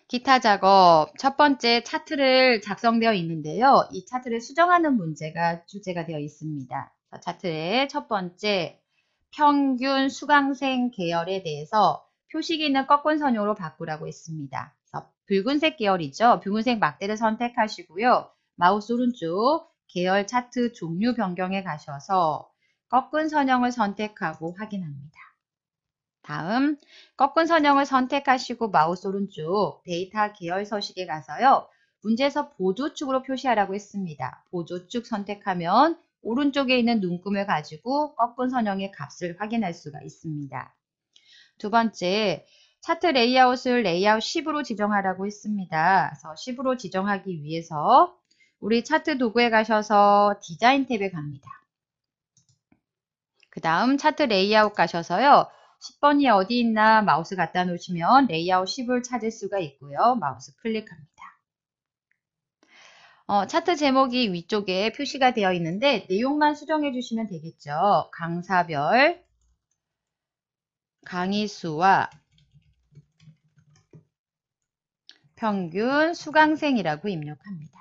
기타 작업 첫 번째 차트를 작성되어 있는데요. 이 차트를 수정하는 문제가 주제가 되어 있습니다. 차트의 첫 번째 평균 수강생 계열에 대해서 표시기는 꺾은 선형으로 바꾸라고 했습니다. 붉은색 계열이죠. 붉은색 막대를 선택하시고요. 마우스 오른쪽 계열 차트 종류 변경에 가셔서 꺾은 선형을 선택하고 확인합니다. 다음 꺾은 선형을 선택하시고 마우스 오른쪽 데이터 계열 서식에 가서요. 문제에서 보조축으로 표시하라고 했습니다. 보조축 선택하면 오른쪽에 있는 눈금을 가지고 꺾은 선형의 값을 확인할 수가 있습니다. 두 번째, 차트 레이아웃을 레이아웃 10으로 지정하라고 했습니다. 그래서 10으로 지정하기 위해서 우리 차트 도구에 가셔서 디자인 탭에 갑니다. 그 다음 차트 레이아웃 가셔서요. 10번이 어디 있나 마우스 갖다 놓으시면 레이아웃 10을 찾을 수가 있고요. 마우스 클릭합니다. 어, 차트 제목이 위쪽에 표시가 되어 있는데 내용만 수정해 주시면 되겠죠. 강사별 강의수와 평균 수강생이라고 입력합니다.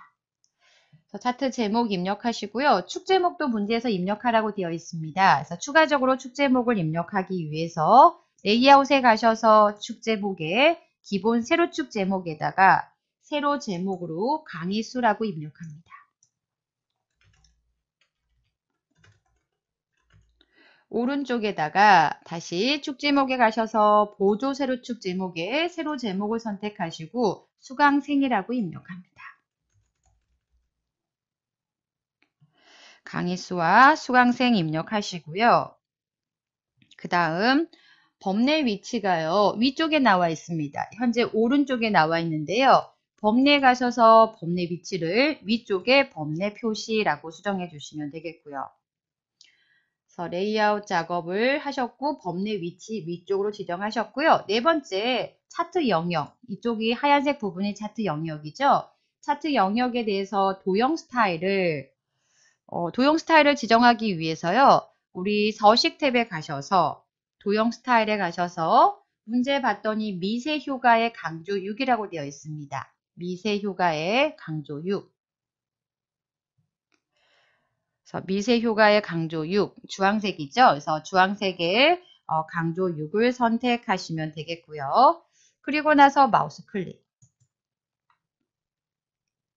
차트 제목 입력하시고요. 축 제목도 문제에서 입력하라고 되어 있습니다. 그래서 추가적으로 축 제목을 입력하기 위해서 레이아웃에 가셔서 축 제목에 기본 세로축 제목에다가 세로 제목으로 강의수라고 입력합니다. 오른쪽에다가 다시 축 제목에 가셔서 보조 세로 축 제목에 세로 제목을 선택하시고 수강생이라고 입력합니다. 강의 수와 수강생 입력하시고요. 그 다음 범례 위치가요. 위쪽에 나와 있습니다. 현재 오른쪽에 나와 있는데요. 범례 가셔서 범례 위치를 위쪽에 범례 표시라고 수정해 주시면 되겠고요. 그래서 레이아웃 작업을 하셨고 범례 위치 위쪽으로 지정하셨고요. 네 번째 차트 영역 이쪽이 하얀색 부분이 차트 영역이죠. 차트 영역에 대해서 도형 스타일을 어, 도형 스타일을 지정하기 위해서요. 우리 서식 탭에 가셔서 도형 스타일에 가셔서 문제 봤더니 미세 효과의 강조 6이라고 되어 있습니다. 미세 효과의 강조 6. 그래서 미세 효과의 강조 6, 주황색이죠. 그래서 주황색의 어, 강조 6을 선택하시면 되겠고요. 그리고 나서 마우스 클릭.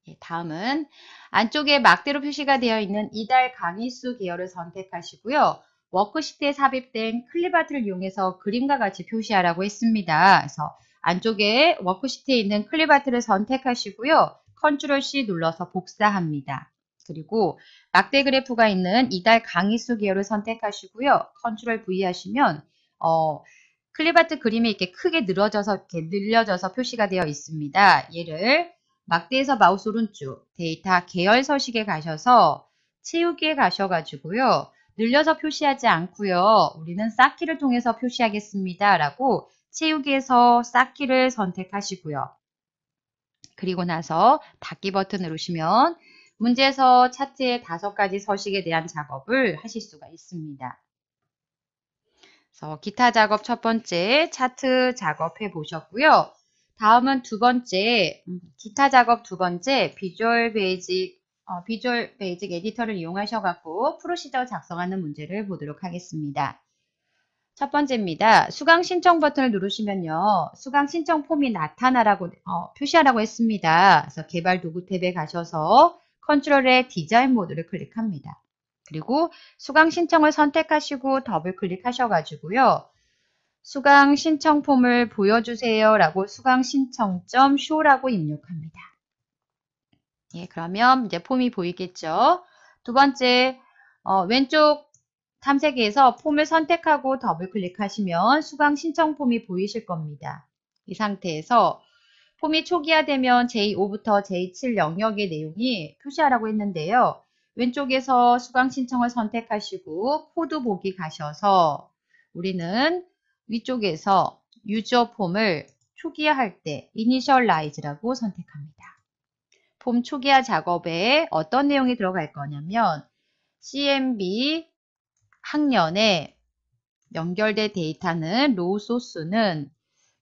예, 다음은 안쪽에 막대로 표시가 되어 있는 이달 강의수 계열을 선택하시고요. 워크시트에 삽입된 클립아트를 이용해서 그림과 같이 표시하라고 했습니다. 그래서 안쪽에 워크시트에 있는 클립아트를 선택하시고요. 컨트롤 C 눌러서 복사합니다. 그리고 막대 그래프가 있는 이달 강의수 기호를 선택하시고요. 컨트롤 V 하시면 어, 클립아트 그림이 이렇게 크게 늘어져서 이렇게 늘려져서 표시가 되어 있습니다. 얘를 막대에서 마우스 오른쪽 데이터 계열 서식에 가셔서 채우기에 가셔가지고요. 늘려서 표시하지 않고요. 우리는 쌓기를 통해서 표시하겠습니다. 라고 채우기에서 쌓기를 선택하시고요. 그리고 나서 닫기 버튼 누르시면 문제에서 차트의 다섯 가지 서식에 대한 작업을 하실 수가 있습니다. 그래서 기타 작업 첫 번째 차트 작업해 보셨고요. 다음은 두 번째 음, 기타 작업 두 번째 비주얼 베이직 어, 비주얼 베이직 에디터를 이용하셔 갖고 프로시저 작성하는 문제를 보도록 하겠습니다. 첫 번째입니다. 수강 신청 버튼을 누르시면요. 수강 신청 폼이 나타나라고 어, 표시하라고 했습니다. 그래서 개발 도구 탭에 가셔서 컨트롤의 디자인 모드를 클릭합니다. 그리고 수강 신청을 선택하시고 더블 클릭하셔가지고요. 수강 신청 폼을 보여주세요 라고 수강 신청점 쇼라고 입력합니다. 예, 그러면 이제 폼이 보이겠죠. 두 번째, 어, 왼쪽 탐색에서 폼을 선택하고 더블 클릭하시면 수강 신청 폼이 보이실 겁니다. 이 상태에서 폼이 초기화되면 J5부터 J7 영역의 내용이 표시하라고 했는데요. 왼쪽에서 수강 신청을 선택하시고 코드 보기 가셔서 우리는 위쪽에서 유저 폼을 초기화할 때 이니셜라이즈라고 선택합니다. 폼 초기화 작업에 어떤 내용이 들어갈 거냐면 CMB 학년에 연결된 데이터는 로우 소스는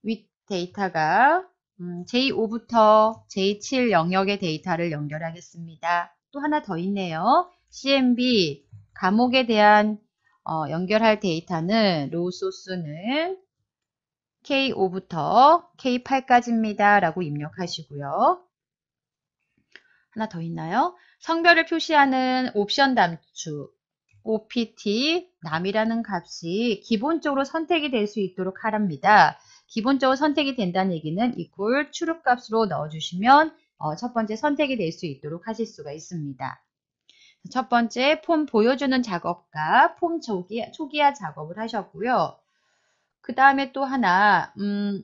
윗 데이터가 음, J5부터 J7 영역의 데이터를 연결하겠습니다. 또 하나 더 있네요. CMB 감옥에 대한 어, 연결할 데이터는 로 소스는 K5부터 K8까지입니다. 라고 입력하시고요. 하나 더 있나요? 성별을 표시하는 옵션 단추 OPT 남이라는 값이 기본적으로 선택이 될 수 있도록 하랍니다. 기본적으로 선택이 된다는 얘기는 equal 추룩값으로 넣어주시면 어, 첫 번째 선택이 될 수 있도록 하실 수가 있습니다. 첫 번째 폼 보여주는 작업과 폼 초기, 초기화 작업을 하셨고요. 그 다음에 또 하나 음,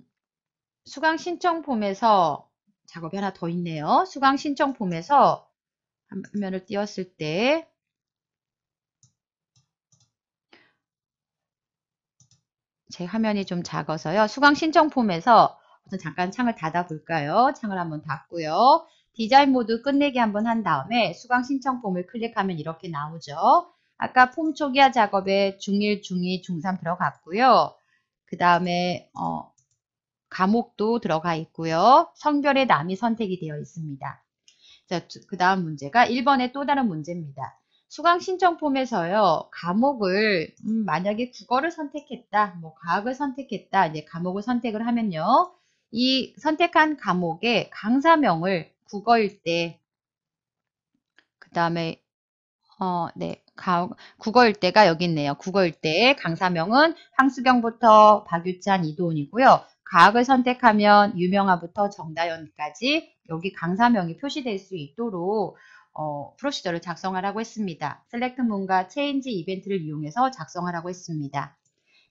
수강 신청 폼에서 작업이 하나 더 있네요. 수강 신청 폼에서 화면을 띄웠을 때제 화면이 좀 작아서요. 수강 신청 폼에서 우선 잠깐 창을 닫아볼까요? 창을 한번 닫고요. 디자인 모드 끝내기 한번 한 다음에 수강 신청 폼을 클릭하면 이렇게 나오죠. 아까 폼 초기화 작업에 중1, 중2, 중3 들어갔고요. 그 다음에 어, 과목도 들어가 있고요. 성별의 남이 선택이 되어 있습니다. 그 다음 문제가 1번의 또 다른 문제입니다. 수강 신청 폼에서요 과목을 음, 만약에 국어를 선택했다 뭐 과학을 선택했다 이제 과목을 선택을 하면요 이 선택한 과목의 강사명을 국어일 때그 다음에 어네 국어일 때가 여기 있네요 국어일 때의 강사명은 황수경부터 박유찬 이도훈이고요 과학을 선택하면 유명화부터 정다연까지 여기 강사명이 표시될 수 있도록 어, 프로시저를 작성하라고 했습니다. 셀렉트 문과 체인지 이벤트를 이용해서 작성하라고 했습니다.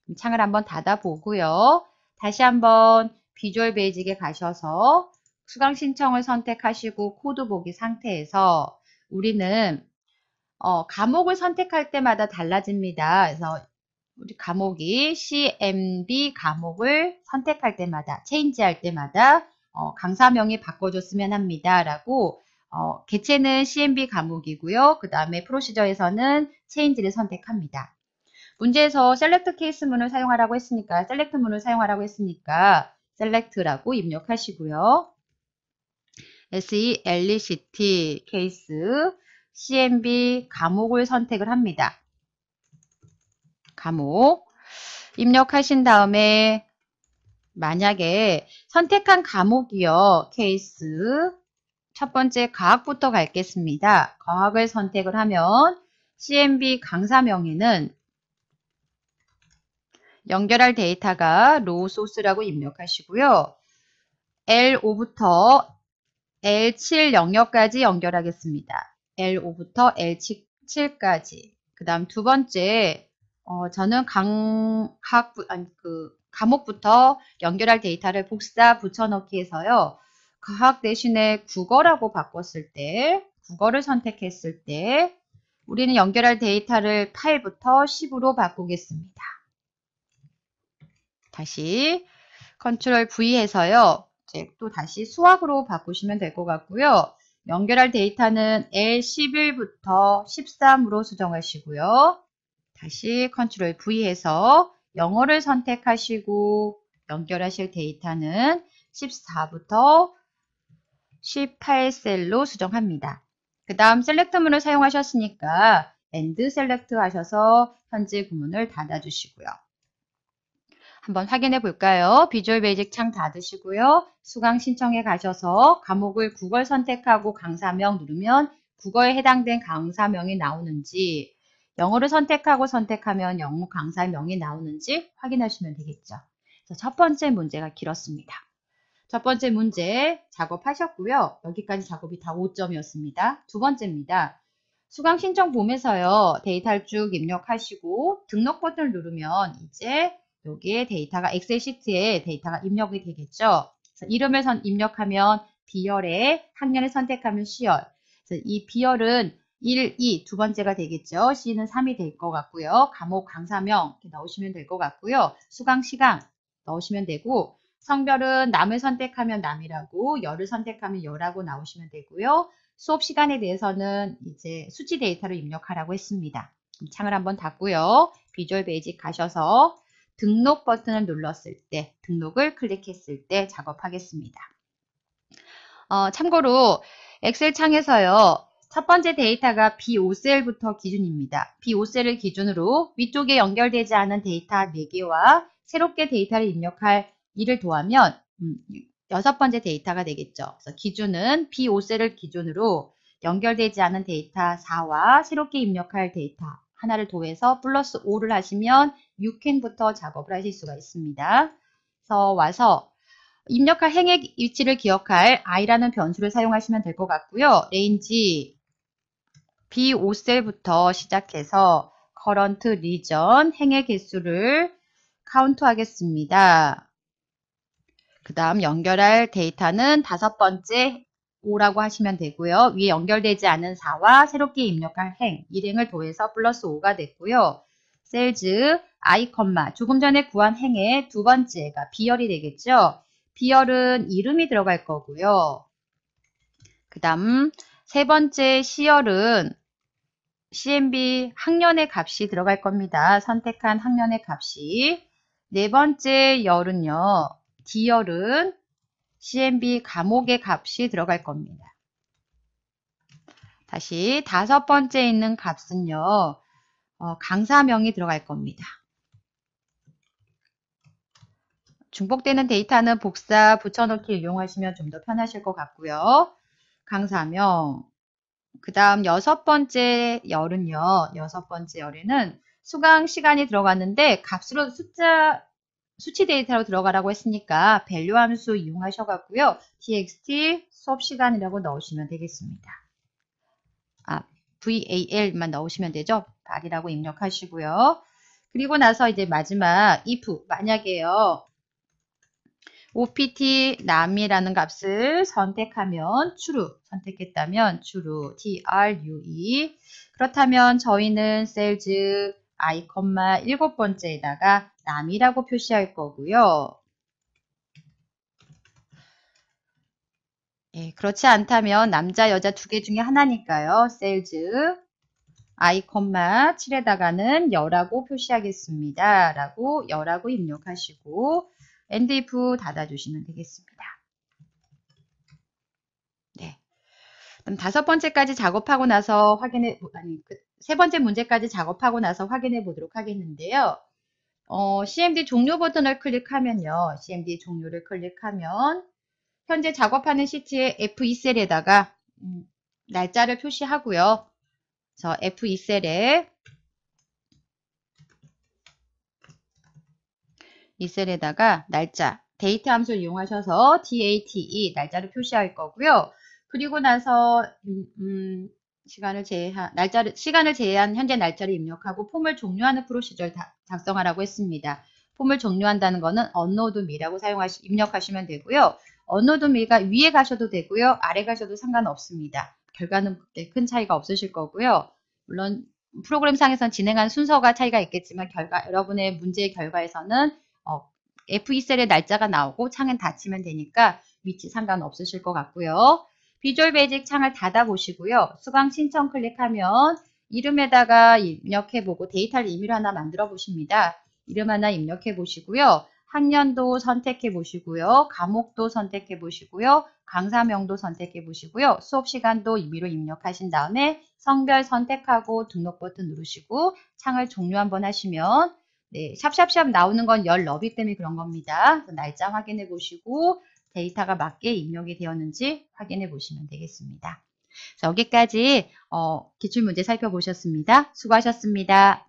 그럼 창을 한번 닫아보고요. 다시 한번 비주얼 베이직에 가셔서 수강 신청을 선택하시고 코드 보기 상태에서 우리는 어, 과목을 선택할 때마다 달라집니다. 그래서 우리 감옥이 CMB 감옥을 선택할 때마다 체인지 할 때마다 어, 강사명이 바꿔줬으면 합니다. 라고 어, 개체는 CMB 감옥이고요그 다음에 프로시저에서는 체인지를 선택합니다. 문제에서 셀렉트 케이스 문을 사용하라고 했으니까 셀렉트 문을 사용하라고 했으니까 셀렉트라고 입력하시고요. SELECT 케이스 CMB 감옥을 선택을 합니다. 감옥 입력하신 다음에 만약에 선택한 감옥이요 케이스 첫 번째 과학부터 갈겠습니다. 과학을 선택을 하면 CMB 강사명에는 연결할 데이터가 로 소스라고 입력하시고요. L5부터 L7 영역까지 연결하겠습니다. L5부터 L7까지. 그 다음 두 번째, 어, 저는 강, 학, 아니, 그, 과목부터 연결할 데이터를 복사 붙여넣기 해서요. 과학 대신에 국어라고 바꿨을 때, 국어를 선택했을 때 우리는 연결할 데이터를 8부터 10으로 바꾸겠습니다. 다시 컨트롤 V 해서요. 이제 또 다시 수학으로 바꾸시면 될 것 같고요. 연결할 데이터는 L11부터 13으로 수정하시고요. 다시 컨트롤 V 해서 영어를 선택하시고 연결하실 데이터는 14부터 18셀로 수정합니다. 그 다음 셀렉트문을 사용하셨으니까 엔드 셀렉트 하셔서 현재 구문을 닫아주시고요. 한번 확인해 볼까요? 비주얼 베이직 창 닫으시고요. 수강 신청에 가셔서 과목을 국어 선택하고 강사명 누르면 국어에 해당된 강사명이 나오는지 영어를 선택하고 선택하면 영어 강사명이 나오는지 확인하시면 되겠죠. 첫 번째 문제가 길었습니다. 첫 번째 문제 작업하셨고요. 여기까지 작업이 다 5점이었습니다. 두 번째입니다. 수강 신청 보면서요 데이터를 쭉 입력하시고 등록 버튼을 누르면 이제 여기에 데이터가 엑셀 시트에 데이터가 입력이 되겠죠. 이름을 선 입력하면 비열에 학년을 선택하면 시열. 이 비열은 1, 2 두 번째가 되겠죠. C는 3이 될 것 같고요. 감옥 강사명 넣으시면 될 것 같고요. 수강 시간 넣으시면 되고 성별은 남을 선택하면 남이라고 열을 선택하면 열하고 나오시면 되고요. 수업 시간에 대해서는 이제 수치 데이터를 입력하라고 했습니다. 창을 한번 닫고요. 비주얼 베이직 가셔서 등록 버튼을 눌렀을 때 등록을 클릭했을 때 작업하겠습니다. 어, 참고로 엑셀 창에서요. 첫 번째 데이터가 B5셀부터 기준입니다. B5셀을 기준으로 위쪽에 연결되지 않은 데이터 4개와 새롭게 데이터를 입력할 이를 더하면 음, 여섯 번째 데이터가 되겠죠. 그래서 기준은 B5셀을 기준으로 연결되지 않은 데이터 4와 새롭게 입력할 데이터 하나를 더해서 플러스 5를 하시면 6행부터 작업을 하실 수가 있습니다. 그래서 와서 입력할 행의 위치를 기억할 i라는 변수를 사용하시면 될 것 같고요. 레인지 B5셀부터 시작해서 current region 행의 개수를 카운트 하겠습니다. 그 다음 연결할 데이터는 다섯 번째 5라고 하시면 되고요. 위에 연결되지 않은 4와 새롭게 입력할 행, 일행을 더해서 플러스 5가 됐고요. 셀즈, 아이, 컴마, 조금 전에 구한 행의 두 번째가 비열이 되겠죠. 비열은 이름이 들어갈 거고요. 그 다음 세 번째 시열은 CMB 학년의 값이 들어갈 겁니다. 선택한 학년의 값이. 네 번째 열은요. 디얼은 CMB 감옥의 값이 들어갈 겁니다. 다시 다섯 번째 있는 값은요. 어, 강사명이 들어갈 겁니다. 중복되는 데이터는 복사, 붙여넣기 이용하시면 좀 더 편하실 것 같고요. 강사명. 그 다음 여섯 번째 열은요. 여섯 번째 열에는 수강 시간이 들어갔는데 값으로 숫자 수치 데이터로 들어가라고 했으니까 밸류 함수 이용하셔가고요 txt 수업시간이라고 넣으시면 되겠습니다. 아, val만 넣으시면 되죠. 발이라고 입력하시고요. 그리고 나서 이제 마지막 if 만약에요. opt 남이라는 값을 선택하면 true 선택했다면 true true 그렇다면 저희는 셀즈 i, 일곱 번째에다가 남이라고 표시할 거고요. 예, 그렇지 않다면 남자 여자 두 개 중에 하나니까요. 셀즈 i, 7에다가는 열하고 표시하겠습니다. 라고 열하고 입력하시고 엔드 if 닫아주시면 되겠습니다. 그럼 다섯 번째까지 작업하고 나서 확인해, 아니, 그, 세 번째 문제까지 작업하고 나서 확인해 보도록 하겠는데요. 어, CMD 종료 버튼을 클릭하면요. CMD 종료를 클릭하면 현재 작업하는 시트의 F2셀에다가 음, 날짜를 표시하고요. 저 F2셀에 이셀에다가 날짜, 데이트 함수를 이용하셔서 DATE 날짜를 표시할 거고요. 그리고 나서 음, 음 시간을 제한 날짜를 시간을 제한 현재 날짜를 입력하고 폼을 종료하는 프로시절 작성하라고 했습니다. 폼을 종료한다는 것은 언노드 미라고 사용하시 입력하시면 되고요. 언노드 미가 위에 가셔도 되고요. 아래 가셔도 상관없습니다. 결과는 큰 차이가 없으실 거고요. 물론 프로그램상에서 진행한 순서가 차이가 있겠지만 결과 여러분의 문제의 결과에서는 어, F2셀의 날짜가 나오고 창은 닫히면 되니까 위치 상관없으실 것 같고요. 비주얼 베이직 창을 닫아보시고요. 수강 신청 클릭하면 이름에다가 입력해보고 데이터를 임의로 하나 만들어 보십니다. 이름 하나 입력해 보시고요. 학년도 선택해 보시고요. 과목도 선택해 보시고요. 강사명도 선택해 보시고요. 수업시간도 임의로 입력하신 다음에 성별 선택하고 등록 버튼 누르시고 창을 종료 한번 하시면 네, 샵샵샵 나오는 건 열 너비 때문에 그런 겁니다. 날짜 확인해 보시고 데이터가 맞게 입력이 되었는지 확인해 보시면 되겠습니다. 여기까지 어, 기출문제 살펴보셨습니다. 수고하셨습니다.